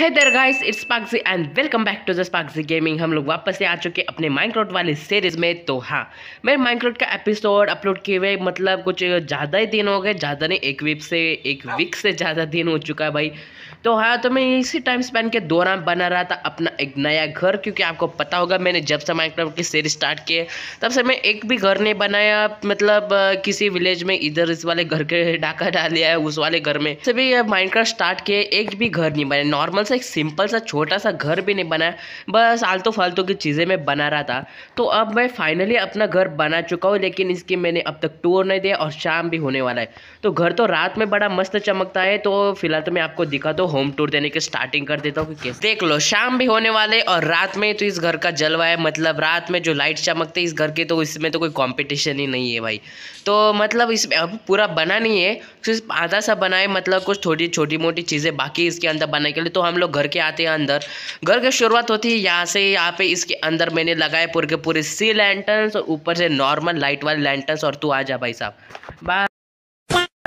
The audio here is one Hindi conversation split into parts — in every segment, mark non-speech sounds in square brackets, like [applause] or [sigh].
है दर गाइस इट्स पागजी एंड वेलकम बैक टू जस पागजी गेमिंग हम लोग वापस से आ चुके अपने माइनक्राफ्ट वाले सीरीज में तो हाँ मेरे माइनक्राफ्ट का एपिसोड अपलोड किए हुए मतलब कुछ ज़्यादा ही दिन हो गए ज़्यादा नहीं एक वीक से एक वीक से ज़्यादा दिन हो चुका है भाई तो हाँ तो मैं इसी टाइम स्पेंड के दौरान बना रहा था अपना एक नया घर क्योंकि आपको पता होगा मैंने जब से माइनक्राफ्ट की सीरीज स्टार्ट किए तब से मैं एक भी घर नहीं बनाया मतलब किसी विलेज में इधर इस वाले घर के [laughs] डाका डाल लिया है उस वाले घर में सभी माइनक्राफ्ट स्टार्ट किए एक भी घर नहीं बनाया नॉर्मल सा एक सिंपल सा छोटा सा घर भी नहीं बनाया बस आलतू फालतू की चीज़ें मैं बना रहा था तो अब मैं फाइनली अपना घर बना चुका हूँ लेकिन इसकी मैंने अब तक टूर नहीं दिया और शाम भी होने वाला है तो घर तो रात में बड़ा मस्त चमकता है तो फिलहाल तो मैं आपको दिखा दो होम टूर देने की स्टार्टिंग कर देता हूँ कि देख लो शाम भी होने वाले और रात में तो इस घर का जलवा है मतलब रात में जो लाइट चमकते इस घर के तो इसमें तो कोई कॉम्पिटिशन ही नहीं है भाई तो मतलब इसमें अब पूरा बना नहीं है सिर्फ आधा सा बना है मतलब कुछ थोड़ी छोटी मोटी चीज़ें बाकी इसके अंदर बनाने के लिए तो हम लोग घर के आते हैं अंदर घर की शुरुआत होती है यहाँ से यहाँ पे इसके अंदर मैंने लगाए पूरे के पूरे सी लैंटर्स और ऊपर से नॉर्मल लाइट वाले लैंटर्स और तू आ जा भाई साहब बाय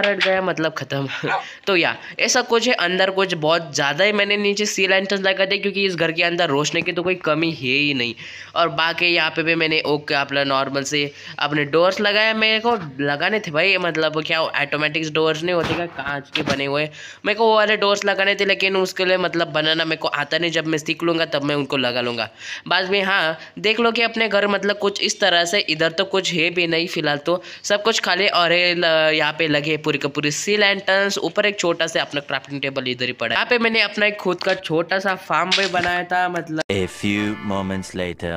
रट गया मतलब ख़त्म हाँ। [laughs] तो या ऐसा कुछ है अंदर कुछ बहुत ज़्यादा ही मैंने नीचे सी लाइटेंस लगा दी क्योंकि इस घर के अंदर रोशनी की तो कोई कमी है ही नहीं और बाकी यहाँ पे भी मैंने ओके अपना नॉर्मल से अपने डोर्स लगाया मेरे को लगाने थे भाई मतलब क्या ऑटोमेटिक डोर्स नहीं होते क्या कांच के बने हुए मेरे को वो वाले डोर्स लगाने थे लेकिन उसके लिए मतलब बनाना मेरे को आता नहीं जब मैं सीख लूँगा तब मैं उनको लगा लूँगा बाद में हाँ देख लो कि अपने घर मतलब कुछ इस तरह से इधर तो कुछ है भी नहीं फिलहाल तो सब कुछ खाली और यहाँ पे लगे पूरी का पूरी सील एंड ऊपर एक छोटा सा अपना क्राफ्टिंग टेबल इधर ही पड़ा यहाँ पे मैंने अपना एक खुद का छोटा सा फार्म भी बनाया था मतलब A few moments later.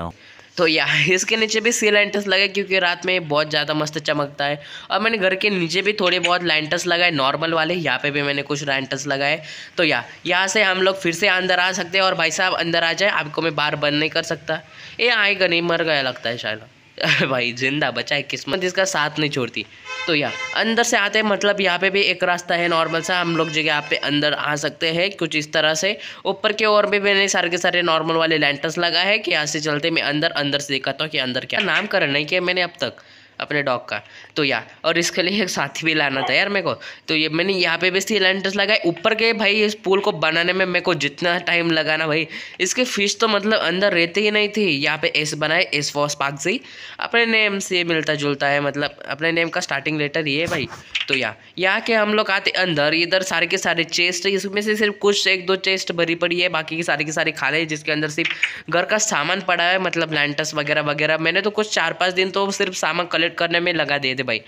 तो या इसके नीचे भी सी लैंटस लगे क्योंकि रात में बहुत ज़्यादा मस्त चमकता है और मैंने घर के नीचे भी थोड़े बहुत लैंटस लगाए नॉर्मल वाले यहाँ पे भी मैंने कुछ लैंटस लगाए तो या यहाँ से हम लोग फिर से अंदर आ सकते हैं और भाई साहब अंदर आ जाए आपको मैं बाहर बंद नहीं कर सकता ये आएगा नहीं मर गया लगता है शायद [laughs] भाई जिंदा बचा है किस्मत इसका साथ नहीं छोड़ती तो यार अंदर से आते हैं मतलब यहाँ पे भी एक रास्ता है नॉर्मल सा हम लोग जगह यहाँ पे अंदर आ सकते हैं कुछ इस तरह से ऊपर के ओर भी मैंने सारे के सारे नॉर्मल वाले लैंटर्स लगा है कि यहाँ से चलते मैं अंदर अंदर से दिखाता हूँ कि अंदर क्या नामकरण नहीं किया मैंने अब तक अपने डॉग का तो यार और इसके लिए एक साथी भी लाना था यार मेरे को तो ये मैंने यहाँ पे भी इसलिए लेंटर्स लगाए ऊपर के भाई इस पुल को बनाने में मेरे को जितना टाइम लगाना भाई इसके फिश तो मतलब अंदर रहते ही नहीं थी यहाँ पे एस बनाए एस वॉस पार्क से अपने नेम से मिलता जुलता है मतलब अपने नेम का स्टार्टिंग लेटर ये है भाई तो यार यहाँ के हम लोग आते अंदर इधर सारे के सारे चेस्ट इसमें से सिर्फ कुछ एक दो चेस्ट भरी पड़ी है बाकी के सारे के सारे खाले है जिसके अंदर सिर्फ घर का सामान पड़ा है मतलब लैंटस वगैरह वगैरह मैंने तो कुछ चार पाँच दिन तो सिर्फ सामान कलेक्ट करने में लगा दिए थे भाई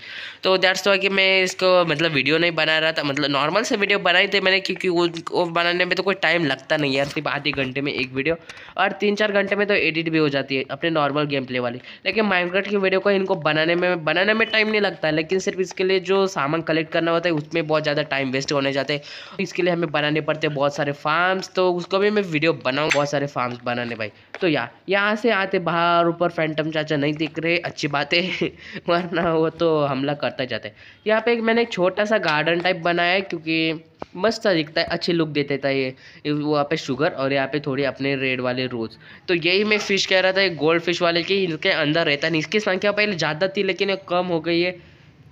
तो दैट्स वाई कि मैं इसको मतलब वीडियो नहीं बना रहा था मतलब नॉर्मल से वीडियो बनाई थी मैंने क्योंकि वो, वो बनाने में तो कोई टाइम लगता नहीं है सिर्फ आधे घंटे में एक वीडियो और तीन चार घंटे में तो एडिट भी हो जाती है अपने नॉर्मल गेम प्ले वाली लेकिन माइनक्राफ्ट की वीडियो को इनको बनाने में बनाने में टाइम नहीं लगता लेकिन सिर्फ इसके लिए जो सामान कलेक्ट करना होता है उसमें बहुत ज़्यादा टाइम वेस्ट होने जाते हैं इसके लिए हमें बनाने पड़ते हैं बहुत सारे फार्म्स तो उसको भी मैं वीडियो बनाऊँ बहुत सारे फार्म्स बनाने भाई तो यार यहाँ से आते बाहर ऊपर फैंटम चाचा नहीं दिख रहे अच्छी बात है [laughs] वरना वो तो हमला करता जाता है यहाँ पे एक मैंने एक छोटा सा गार्डन टाइप बनाया है क्योंकि मस्त दिखता है अच्छी लुक देता था ये वहाँ पे शुगर और यहाँ पे थोड़ी अपने रेड वाले रोज तो यही मैं फ़िश कह रहा था गोल्ड फिश वाले की इनके अंदर रहता नहीं इसकी संख्या पहले ज़्यादा थी लेकिन कम हो गई है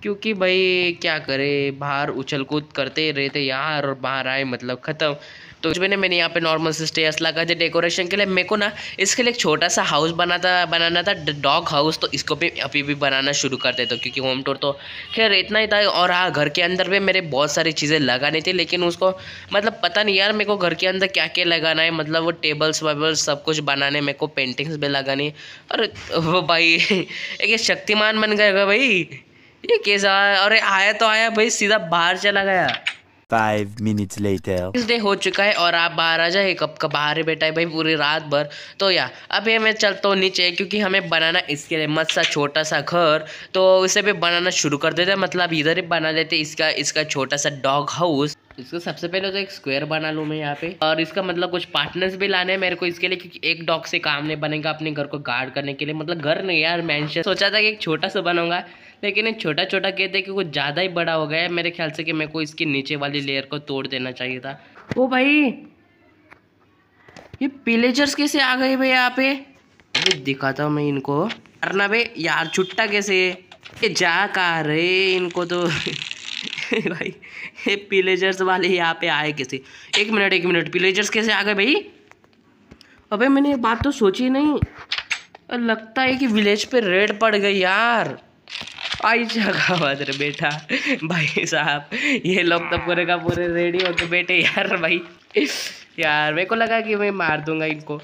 क्योंकि भाई क्या करे बाहर उछल कूद करते रहते यार और बाहर आए मतलब ख़त्म तो कुछ भी नहीं मैंने यहाँ पे नॉर्मल से स्टेयर्स लगा थे डेकोरेशन के लिए मेरे को ना इसके लिए एक छोटा सा हाउस बना था बनाना था डॉग हाउस तो इसको भी अभी भी बनाना शुरू कर देते तो, क्योंकि होम टूर तो खैर इतना ही था और हाँ घर के अंदर भी मेरे बहुत सारी चीज़ें लगानी थी लेकिन उसको मतलब पता नहीं यार मेरे को घर के अंदर क्या क्या लगाना है मतलब वो टेबल्स वेबल्स सब कुछ बनाने मेरे को पेंटिंग्स भी लगानी और वो भाई [laughs] एक शक्तिमान बन गया भाई ये कैसा आया अरे आया तो आया भाई सीधा बाहर चला गया फाइव मिनट्स लेटर इस डे हो चुका है और आप बाहर आ जाए कब का बाहर ही बैठा है भाई पूरी रात भर तो या अभी मैं चलता हूँ नीचे क्योंकि हमें बनाना इसके लिए मत सा छोटा सा घर तो उसे भी बनाना शुरू कर देते हैं मतलब इधर ही बना लेते इसका इसका छोटा सा डॉग हाउस इसको सबसे पहले तो एक स्क्वायर बना लूँ मैं यहाँ पे और इसका मतलब कुछ पार्टनर्स भी लाने हैं मेरे को इसके लिए क्योंकि एक डॉग से काम नहीं बनेगा अपने घर को गार्ड करने के लिए मतलब घर नहीं यार मैं सोचा था कि एक छोटा सा बनाऊंगा लेकिन ये छोटा छोटा कहते हैं कि वो ज़्यादा ही बड़ा हो गया है मेरे ख्याल से कि मेरे को इसके नीचे वाली लेयर को तोड़ देना चाहिए था ओ भाई ये पिलेजर्स कैसे आ गए भाई यहाँ पे दिखाता हूँ मैं इनको अरना भाई यार छुट्टा कैसे ये जा कहा रे इनको तो [laughs] भाई ये पिलेजर्स वाले यहाँ पे आए कैसे एक मिनट एक मिनट पिलेजर्स कैसे आ गए भाई अबे मैंने ये बात तो सोची नहीं लगता है कि विलेज पे रेड पड़ गई यार आयशा का बेटा भाई साहब ये लोग तो पूरे का पूरे रेडी होके बैठे यार भाई यार मेरे को लगा कि मैं मार दूंगा इनको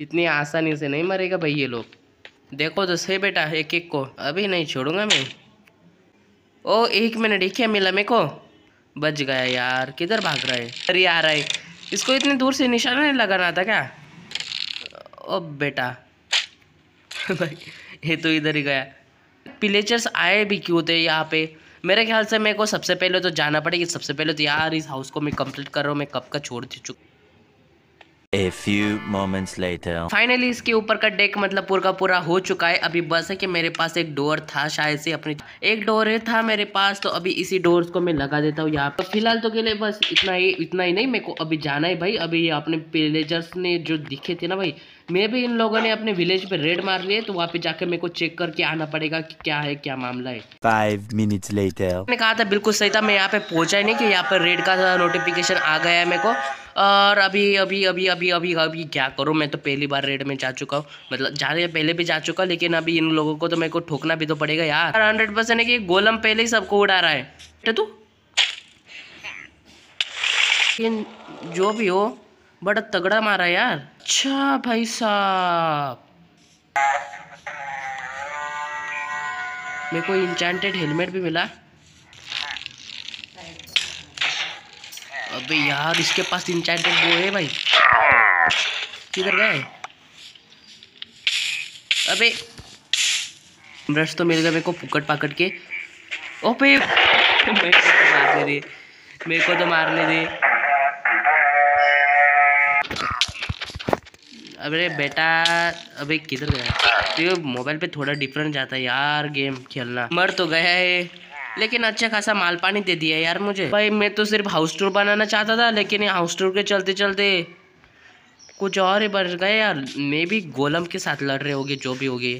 इतनी आसानी से नहीं मरेगा भाई ये लोग देखो तो सही बेटा एक एक को अभी नहीं छोड़ूंगा मैं ओ एक मिनट एक क्या मिला मेरे को बच गया यार किधर भाग रहा है अरे आ रहा है इसको इतनी दूर से निशाना नहीं लगाना था क्या ओ बेटा [laughs] भाई ये तो इधर ही गया पिलेचर्स आए भी क्यों थे यहाँ पे मेरे ख्याल से मेरे को सबसे पहले तो जाना पड़ेगा सबसे पहले तो यार इस हाउस को मैं कंप्लीट कर रहा हूँ मैं कब का छोड़ चुका A few moments later. Finally, इसके ऊपर का डेक मतलब पूरा का पूरा हो चुका है अभी बस है कि मेरे पास एक डोर था शायद से अपने एक डोर है था मेरे पास तो अभी इसी डोर को मैं लगा देता हूँ यहाँ पर फिलहाल तो के लिए बस इतना ही इतना ही नहीं मेरे को अभी जाना है भाई अभी अपने पिलेजर्स ने जो दिखे थे ना भाई मे भी इन लोगों ने अपने विलेज पे रेड मार लिए तो वहाँ पे जाकर मेरे को चेक करके आना पड़ेगा कि क्या है क्या मामला है फाइव मिनट लेटर मैंने कहा था बिल्कुल सही था मैं यहाँ पे पहुंचा ही नहीं कि यहाँ पे रेड का नोटिफिकेशन आ गया है मेरे को और अभी अभी अभी अभी अभी अभी क्या करूँ मैं तो पहली बार रेड में जा चुका हूँ मतलब जाने पहले भी जा चुका लेकिन अभी इन लोगों को तो मेरे को ठोकना भी तो पड़ेगा यार हंड्रेड है कि गोलम पहले ही सबको उड़ा रहा है तो तू जो भी हो बड़ा तगड़ा मारा यार अच्छा भाई साहब मेरे को इंचेंटेड हेलमेट भी मिला अबे यार इसके पास इंचेंटेड वो है भाई किधर गए अबे ब्रश तो मिल गया मेरे को पुकट पाकट के ओपे मेरे को तो मारने दे मेरे को तो मार दे अरे हाँ। बेटा अबे किधर गया तो ये मोबाइल पे थोड़ा डिफरेंट जाता है यार गेम खेलना मर तो गया है लेकिन अच्छा खासा माल पानी दे दिया यार मुझे भाई मैं तो सिर्फ हाउस टूर बनाना चाहता था लेकिन हाउस टूर के चलते चलते कुछ और ही बन गए यार मैं भी गोलम के साथ लड़ रहे होगी जो भी होगी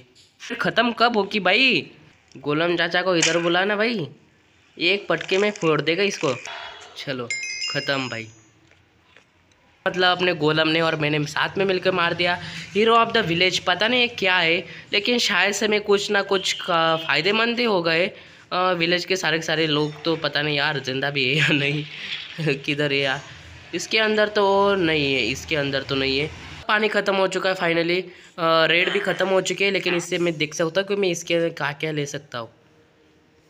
ख़त्म कब होगी भाई गोलम चाचा को इधर बुलाना भाई एक पटके में फोड़ देगा इसको चलो ख़त्म भाई मतलब अपने गोलम ने और मैंने साथ में मिलकर मार दिया हीरो ऑफ द विलेज पता नहीं क्या है लेकिन शायद से मैं कुछ ना कुछ फ़ायदेमंद ही हो गए विलेज के सारे के सारे लोग तो पता नहीं यार जिंदा भी है या नहीं [laughs] किधर है यार इसके अंदर तो नहीं है इसके अंदर तो नहीं है पानी ख़त्म हो चुका है फाइनली रेड भी ख़त्म हो चुके हैं लेकिन इससे मैं देख सकता हूँ कि मैं इसके क्या क्या ले सकता हूँ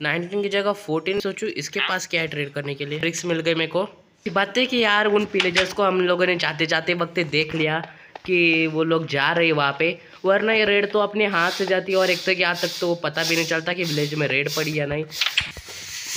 नाइनटीन की जगह फोर्टीन सोचूँ इसके पास क्या है ट्रेड करने के लिए रिक्स मिल गए मेरे को बात है कि यार उन पिलेजर्स को हम लोगों ने जाते जाते वक्त देख लिया कि वो लोग जा रहे वहाँ पे वरना ये रेड तो अपने हाथ से जाती है और एक तक तो यहाँ तक तो वो पता भी नहीं चलता कि विलेज में रेड पड़ी या नहीं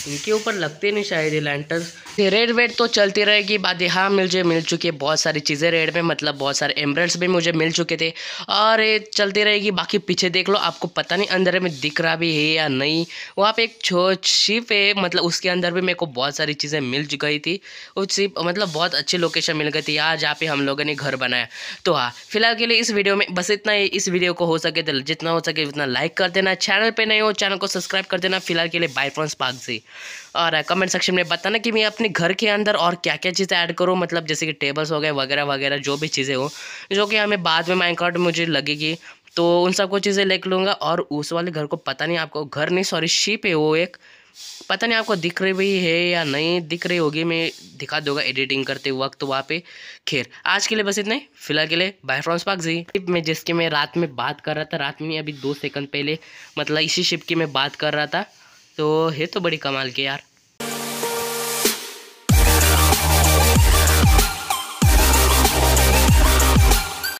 इनके ऊपर लगते नहीं शायद ये लैंटर्स रेड वेड तो चलती रहेगी बात हाँ मुझे मिल चुकी है बहुत सारी चीज़ें रेड में मतलब बहुत सारे एम्ब्रेड्स भी मुझे मिल चुके थे और ये चलती रहेगी बाकी पीछे देख लो आपको पता नहीं अंदर में दिख रहा भी है या नहीं वहाँ पे एक छो शिप है मतलब उसके अंदर भी मेरे को बहुत सारी चीज़ें मिल गई थी उस शिप मतलब बहुत अच्छी लोकेशन मिल गई थी यहाँ जहाँ पे हम लोगों ने घर बनाया तो हाँ फिलहाल के लिए इस वीडियो में बस इतना ही इस वीडियो को हो सके तो जितना हो सके उतना लाइक कर देना चैनल पर नहीं हो चैनल को सब्सक्राइब कर देना फिलहाल के लिए बाई फ्रॉन्स पार्क से और कमेंट uh, सेक्शन में बताना कि मैं अपने घर के अंदर और क्या क्या चीज़ें ऐड करूँ मतलब जैसे कि टेबल्स हो गए वगैरह वगैरह जो भी चीज़ें हो जो कि हमें बाद में माइनकार्ट मुझे लगेगी तो उन सबको चीज़ें लिख लूँगा और उस वाले घर को पता नहीं आपको घर नहीं सॉरी शिप है वो एक पता नहीं आपको दिख रही भी है या नहीं दिख रही होगी मैं दिखा दूंगा एडिटिंग करते वक्त तो वहाँ पे खैर आज के लिए बस इतना ही फिलहाल के लिए बाय फ्रॉन्स पाक जी शिप में जिसकी मैं रात में बात कर रहा था रात में अभी दो सेकंड पहले मतलब इसी शिप की मैं बात कर रहा था तो ये तो बड़ी कमाल की यार